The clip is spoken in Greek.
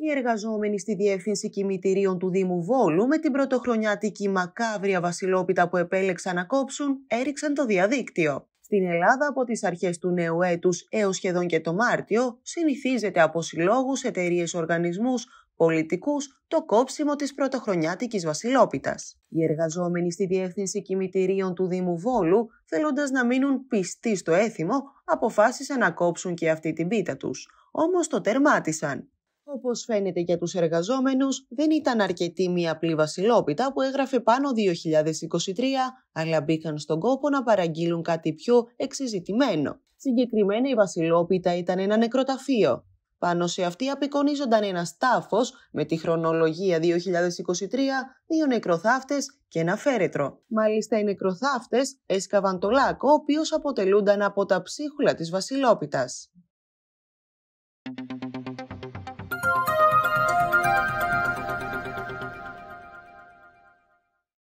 Οι εργαζόμενοι στη Διεύθυνση Κημητηρίων του Δήμου Βόλου με την πρωτοχρονιάτικη μακάβρια βασιλόπιτα που επέλεξαν να κόψουν έριξαν το διαδίκτυο. Στην Ελλάδα από τις αρχές του νέου έτους έως σχεδόν και το Μάρτιο συνηθίζεται από συλλόγους, εταιρείες οργανισμούς, πολιτικούς το κόψιμο της πρωτοχρονιάτικης βασιλόπιτας. Οι εργαζόμενοι στη Διεύθυνση Κημητηρίων του Δήμου Βόλου, θέλοντας να μείνουν πιστοί στο έθιμο, αποφάσισαν να κόψουν και αυτή την πίτα τους. Όμως το τερμάτισαν. Όπως φαίνεται για τους εργαζόμενους, δεν ήταν αρκετή μια απλή βασιλόπιτα που έγραφε πάνω 2023, αλλά μπήκαν στον κόπο να παραγγείλουν κάτι πιο εξεζητημένο. Συγκεκριμένα η βασιλόπιτα ήταν ένα νεκροταφείο. Πάνω σε αυτή απεικονίζονταν ένα τάφο με τη χρονολογία 2023, δύο νεκροθάφτες και ένα φέρετρο. Μάλιστα, οι νεκροθάφτες έσκαβαν το λάκκο, ο οποίος αποτελούνταν από τα ψίχουλα της Βασιλόπιτας.